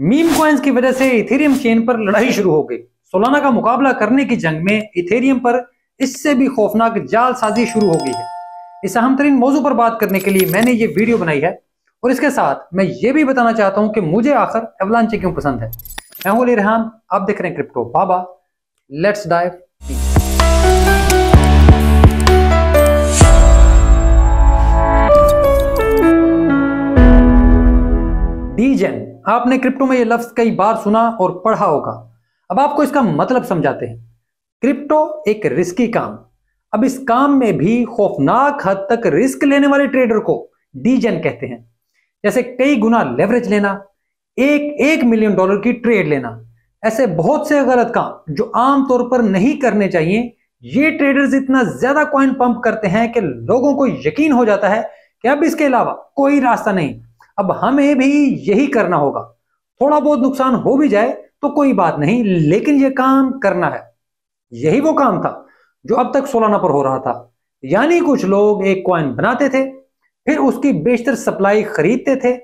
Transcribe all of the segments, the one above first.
meme coins की वजह से इथेरियम चेन पर लड़ाई शुरू हो गई सोलाना का मुकाबला करने की जंग में इथेरियम पर इससे भी खौफनाक जाल साजी शुरू हो गई है इस अहम तरीन मौजू पर बात करने के लिए मैंने ये वीडियो बनाई है और इसके साथ मैं ये भी बताना चाहता हूँ कि मुझे आखिर एवलांचे क्यों पसंद है मैं हूँ रेहान आप देख रहे हैं crypto Baba let's dive degen आपने क्रिप्टो में ये लफ्ज कई बार सुना और पढ़ा होगा अब आपको इसका मतलब समझाते हैं क्रिप्टो एक रिस्की काम अब इस काम में भी खौफनाक हद तक रिस्क लेने वाले ट्रेडर को डीजन कहते हैं जैसे कई गुना लेवरेज लेना एक एक मिलियन डॉलर की ट्रेड लेना ऐसे बहुत से गलत काम जो आमतौर पर नहीं करने चाहिए ये ट्रेडर्स इतना ज्यादा कॉइन पंप करते हैं कि लोगों को यकीन हो जाता है कि अब इसके अलावा कोई रास्ता नहीं अब हमें भी यही करना होगा थोड़ा बहुत नुकसान हो भी जाए तो कोई बात नहीं लेकिन यह काम करना है यही वो काम था जो अब तक सोलाना पर हो रहा था यानी कुछ लोग एक क्वाइन बनाते थे फिर उसकी बेशतर सप्लाई खरीदते थे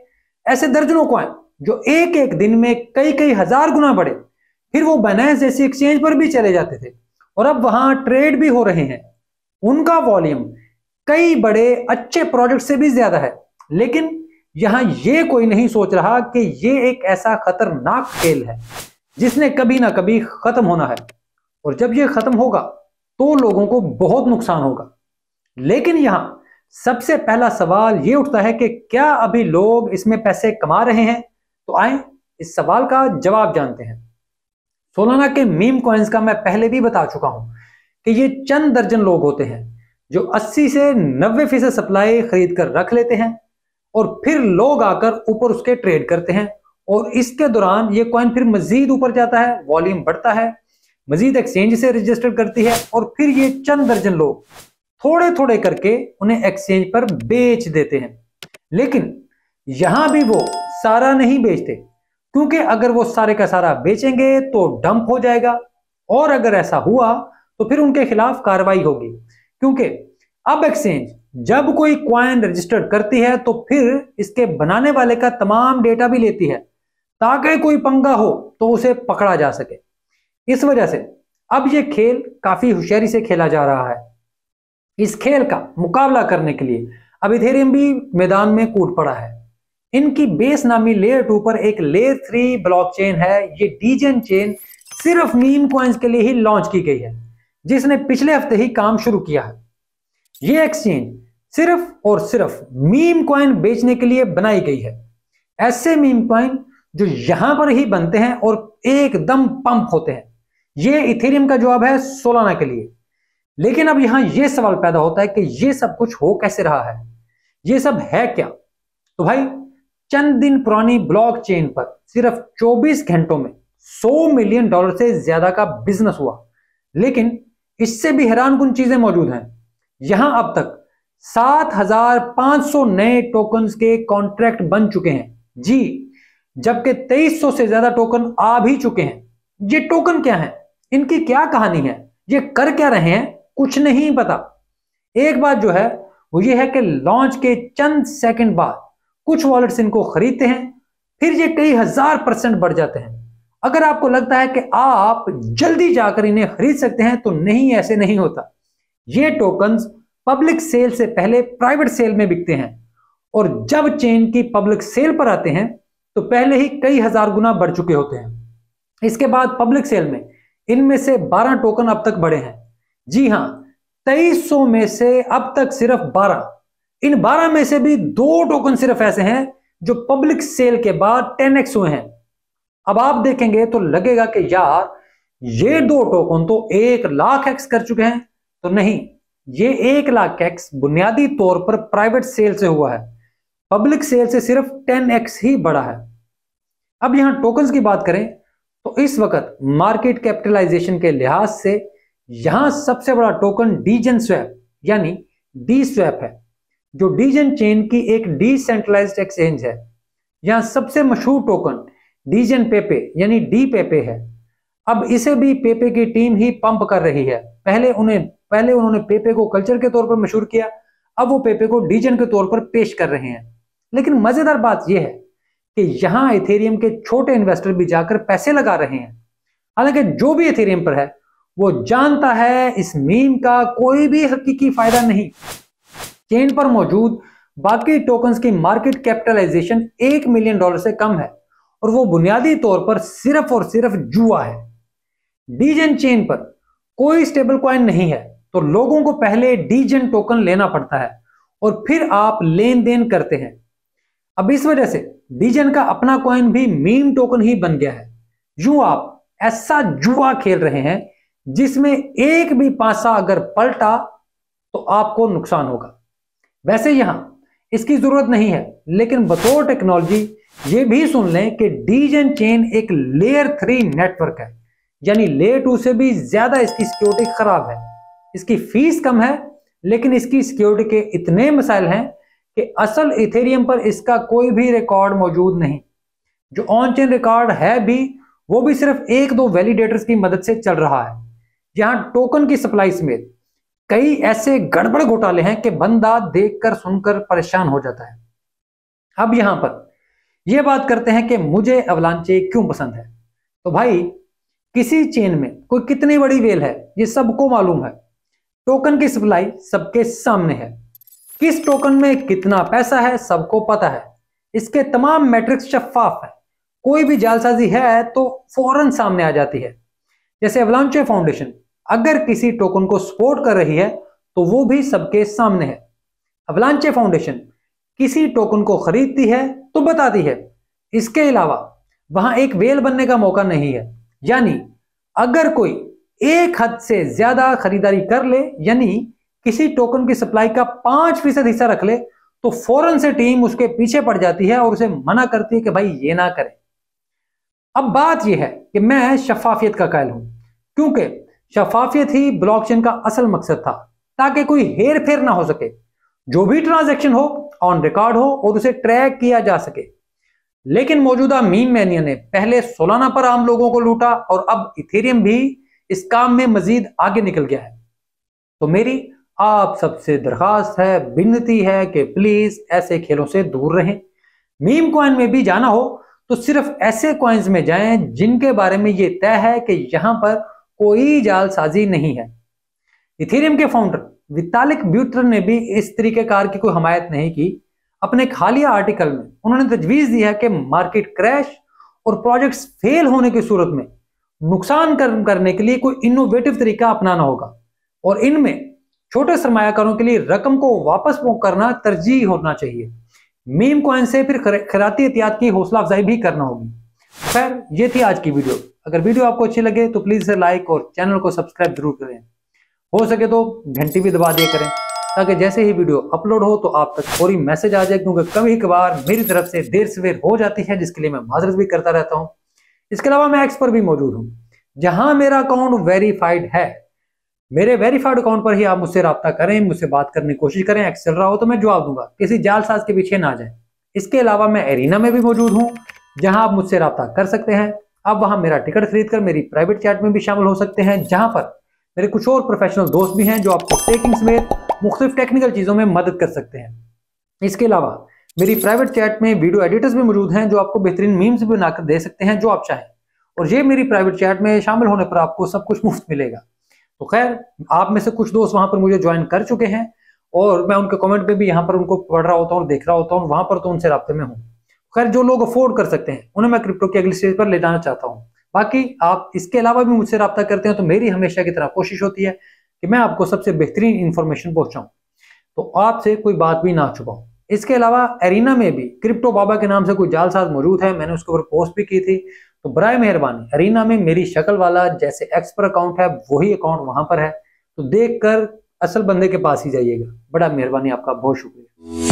ऐसे दर्जनों क्वाइन जो एक एक दिन में कई कई हजार गुना बढ़े फिर वो बनास जैसी एक्सचेंज पर भी चले जाते थे और अब वहां ट्रेड भी हो रहे हैं उनका वॉल्यूम कई बड़े अच्छे प्रोजेक्ट से भी ज्यादा है लेकिन यहां ये कोई नहीं सोच रहा कि ये एक ऐसा खतरनाक खेल है जिसने कभी ना कभी खत्म होना है और जब ये खत्म होगा तो लोगों को बहुत नुकसान होगा लेकिन यहां सबसे पहला सवाल ये उठता है कि क्या अभी लोग इसमें पैसे कमा रहे हैं तो आए इस सवाल का जवाब जानते हैं सोलाना के मीम कॉइन्स का मैं पहले भी बता चुका हूं कि ये चंद दर्जन लोग होते हैं जो 80 से 90 फीसद सप्लाई खरीद कर रख लेते हैं और फिर लोग आकर ऊपर उसके ट्रेड करते हैं और इसके दौरान ये कॉइन फिर मजीद ऊपर जाता है वॉल्यूम बढ़ता है मजीद एक्सचेंज से रजिस्टर करती है और फिर ये चंद दर्जन लोग थोड़े थोड़े करके उन्हें एक्सचेंज पर बेच देते हैं लेकिन यहां भी वो सारा नहीं बेचते क्योंकि अगर वो सारे का सारा बेचेंगे तो डंप हो जाएगा और अगर ऐसा हुआ तो फिर उनके खिलाफ कार्रवाई होगी क्योंकि अब एक्सचेंज जब कोई क्वाइन रजिस्टर्ड करती है तो फिर इसके बनाने वाले का तमाम डेटा भी लेती है ताकि कोई पंगा हो तो उसे पकड़ा जा सके इस वजह से अब यह खेल काफी होशियारी से खेला जा रहा है इस खेल का मुकाबला करने के लिए अब इथेरियम भी मैदान में कूद पड़ा है इनकी बेस नामी लेयर टू पर एक लेयर थ्री ब्लॉकचेन है ये डीजन चेन सिर्फ मीम क्वाइंस के लिए ही लॉन्च की गई है जिसने पिछले हफ्ते ही काम शुरू किया है ये एक्सचेंज सिर्फ और सिर्फ मीम कॉइन बेचने के लिए बनाई गई है ऐसे मीम कॉइन जो यहां पर ही बनते हैं और एकदम पंप होते हैं ये इथेरियम का जवाब है सोलाना के लिए लेकिन अब यहां यह सवाल पैदा होता है कि ये सब कुछ हो कैसे रहा है ये सब है क्या तो भाई चंद दिन पुरानी ब्लॉकचेन पर सिर्फ 24 घंटों में 100 मिलियन डॉलर से ज्यादा का बिजनेस हुआ लेकिन इससे भी हैरान कुन चीजें मौजूद हैं यहां अब तक 7,500 नए टोकन के कॉन्ट्रैक्ट बन चुके हैं जी जबकि 2300 से ज्यादा टोकन आ भी चुके हैं ये टोकन क्या है इनकी क्या कहानी है ये कर क्या रहे हैं कुछ नहीं पता एक बात जो है वो ये है कि लॉन्च के चंद सेकंड बाद कुछ वॉलेट्स इनको खरीदते हैं फिर ये कई हजार परसेंट बढ़ जाते हैं अगर आपको लगता है कि आप जल्दी जाकर इन्हें खरीद सकते हैं तो नहीं ऐसे नहीं होता ये टोकन्स पब्लिक सेल से पहले प्राइवेट सेल में बिकते हैं और जब चेन की पब्लिक सेल पर आते हैं तो पहले ही कई हजार गुना बढ़ चुके होते हैं इसके बाद पब्लिक सेल में इनमें से 12 टोकन अब तक बढ़े हैं जी हां तेईस में से अब तक सिर्फ 12 इन 12 में से भी दो टोकन सिर्फ ऐसे हैं जो पब्लिक सेल के बाद 10x हुए हैं अब आप देखेंगे तो लगेगा कि यार ये दो टोकन तो एक लाख एक्स कर चुके हैं तो नहीं ये एक लाख एक्स बुनियादी तौर पर प्राइवेट सेल से हुआ है पब्लिक सेल से सिर्फ एक्स ही बड़ा है अब यहां टोकन की बात करें तो इस वक्त मार्केट कैपिटलाइजेशन के लिहाज से यहां सबसे बड़ा टोकन डीजन स्वैप यानी डी स्वैप है जो डीजन चेन की एक डिसेंट्रलाइज्ड एक्सचेंज है यहां सबसे मशहूर टोकन डीजन पेपे यानी डी पेपे है अब इसे भी पेपे की टीम ही पंप कर रही है पहले उन्हें पहले उन्होंने पेपे को कल्चर के तौर पर मशहूर किया अब वो पेपे को डीजन के तौर पर पेश कर रहे हैं लेकिन मजेदार बात यह है कि यहां इथेरियम के छोटे इन्वेस्टर भी जाकर पैसे लगा रहे हैं हालांकि जो भी इथेरियम पर है वो जानता है इस मीम का कोई भी हकीकी फायदा नहीं चेन पर मौजूद बाकी टोकन की मार्केट कैपिटलाइजेशन एक मिलियन डॉलर से कम है और वो बुनियादी तौर पर सिर्फ और सिर्फ जुआ है डीजन चेन पर कोई स्टेबल क्वाइन नहीं है तो लोगों को पहले डीजन टोकन लेना पड़ता है और फिर आप लेन देन करते हैं अब इस वजह से डीजन का अपना कॉइन भी मीम टोकन ही बन गया है यूं आप ऐसा जुआ खेल रहे हैं जिसमें एक भी पासा अगर पलटा तो आपको नुकसान होगा वैसे यहां इसकी जरूरत नहीं है लेकिन बतौर टेक्नोलॉजी ये भी सुन लें कि डीजन चेन एक लेयर थ्री नेटवर्क है यानी ले टू से भी ज्यादा इसकी सिक्योरिटी खराब है इसकी फीस कम है लेकिन इसकी सिक्योरिटी के इतने मसाइल हैं कि असल इथेरियम पर इसका कोई भी रिकॉर्ड मौजूद नहीं जो ऑन चेन रिकॉर्ड है भी वो भी सिर्फ एक दो वैलिडेटर्स की मदद से चल रहा है यहां टोकन की सप्लाई समेत कई ऐसे गड़बड़ घोटाले हैं कि बंदा देखकर सुनकर परेशान हो जाता है अब यहां पर यह बात करते हैं कि मुझे अवलांचे क्यों पसंद है तो भाई किसी चेन में कोई कितनी बड़ी वेल है ये सबको मालूम है टोकन की सप्लाई सबके सामने है किस टोकन में कितना पैसा है सबको पता है इसके तमाम मैट्रिक्स शफाफ है कोई भी जालसाजी है तो फौरन सामने आ जाती है जैसे अवलांचे फाउंडेशन अगर किसी टोकन को सपोर्ट कर रही है तो वो भी सबके सामने है अवलांचे फाउंडेशन किसी टोकन को खरीदती है तो बताती है इसके अलावा वहां एक वेल बनने का मौका नहीं है यानी अगर कोई एक हद से ज्यादा खरीदारी कर ले यानी किसी टोकन की सप्लाई का पांच फीसद हिस्सा रख ले तो फौरन से टीम उसके पीछे पड़ जाती है और उसे मना करती है कि भाई ये ना करें अब बात यह है कि मैं शफाफियत का कायल हूं क्योंकि शफाफियत ही ब्लॉकचेन का असल मकसद था ताकि कोई हेर फेर ना हो सके जो भी ट्रांजैक्शन हो ऑन रिकॉर्ड हो और उसे ट्रैक किया जा सके लेकिन मौजूदा मीम मैनिया ने पहले सोलाना पर आम लोगों को लूटा और अब इथेरियम भी इस काम में मजीद आगे निकल गया है तो मेरी आप सबसे दरखास्त है बिनती है कि प्लीज ऐसे खेलों से दूर रहें मीम कॉइन में भी जाना हो तो सिर्फ ऐसे कॉइन्स में जाएं जिनके बारे में ये तय है कि यहां पर कोई जालसाजी नहीं है इथेरियम के फाउंडर वितालिक ब्यूटर ने भी इस तरीकेकार की कोई हमायत नहीं की अपने खालिया आर्टिकल में उन्होंने तजवीज दी है कि मार्केट क्रैश और प्रोजेक्ट्स फेल होने की सूरत में नुकसान करने के लिए कोई इनोवेटिव तरीका अपनाना होगा और इनमें छोटे सरमायाकारों के लिए रकम को वापस करना तरजीह होना चाहिए मीम कॉइन से फिर खराती एहतियात की हौसला अफजाई भी करना होगी खैर ये थी आज की वीडियो अगर वीडियो आपको अच्छी लगे तो प्लीज़ इसे लाइक और चैनल को सब्सक्राइब जरूर करें हो सके तो घंटी भी दबा दिया करें ताकि जैसे ही वीडियो अपलोड हो तो आप तक फोरी मैसेज आ जाए क्योंकि कभी कभार मेरी तरफ से देर सवेर हो जाती है जिसके लिए मैं माजरत भी करता रहता हूँ इसके अलावा मैं एक्स पर भी मौजूद हूँ जहां मेरा अकाउंट वेरीफाइड है मेरे वेरीफाइड अकाउंट पर ही आप मुझसे रब्ता करें मुझसे बात करने की कोशिश करें एक्स चल रहा हो तो मैं जवाब दूंगा किसी जालसाज के पीछे ना जाए इसके अलावा मैं एरिना में भी मौजूद हूँ जहां आप मुझसे रब्ता कर सकते हैं आप वहां मेरा टिकट खरीद कर मेरी प्राइवेट चैट में भी शामिल हो सकते हैं जहां पर मेरे कुछ और प्रोफेशनल दोस्त भी हैं जो आपको टेकिंग समेत मुख्तफ टेक्निकल चीज़ों में मदद कर सकते हैं इसके अलावा मेरी प्राइवेट चैट में वीडियो एडिटर्स भी मौजूद हैं जो आपको बेहतरीन मीम्स भी बनाकर दे सकते हैं जो आप चाहें और ये मेरी प्राइवेट चैट में शामिल होने पर आपको सब कुछ मुफ्त मिलेगा तो खैर आप में से कुछ दोस्त वहां पर मुझे ज्वाइन कर चुके हैं और मैं उनके कमेंट पे भी यहाँ पर उनको पढ़ रहा होता हूँ देख रहा होता हूँ वहां पर तो उनसे रबते में हूँ खैर जो लोग अफोर्ड कर सकते हैं उन्हें मैं क्रिप्टो के अगले स्टेज पर ले जाना चाहता हूँ बाकी आप इसके अलावा भी मुझसे रबता करते हैं तो मेरी हमेशा की तरह कोशिश होती है कि मैं आपको सबसे बेहतरीन इन्फॉर्मेशन पहुंचाऊं तो आपसे कोई बात भी ना छुपाऊं इसके अलावा एरिना में भी क्रिप्टो बाबा के नाम से कोई जालसाज मौजूद है मैंने उसके ऊपर पोस्ट भी की थी तो बर मेहरबानी अरीना में मेरी शक्ल वाला जैसे एक्स पर अकाउंट है वही अकाउंट वहां पर है तो देख कर असल बंदे के पास ही जाइएगा बड़ा मेहरबानी आपका बहुत शुक्रिया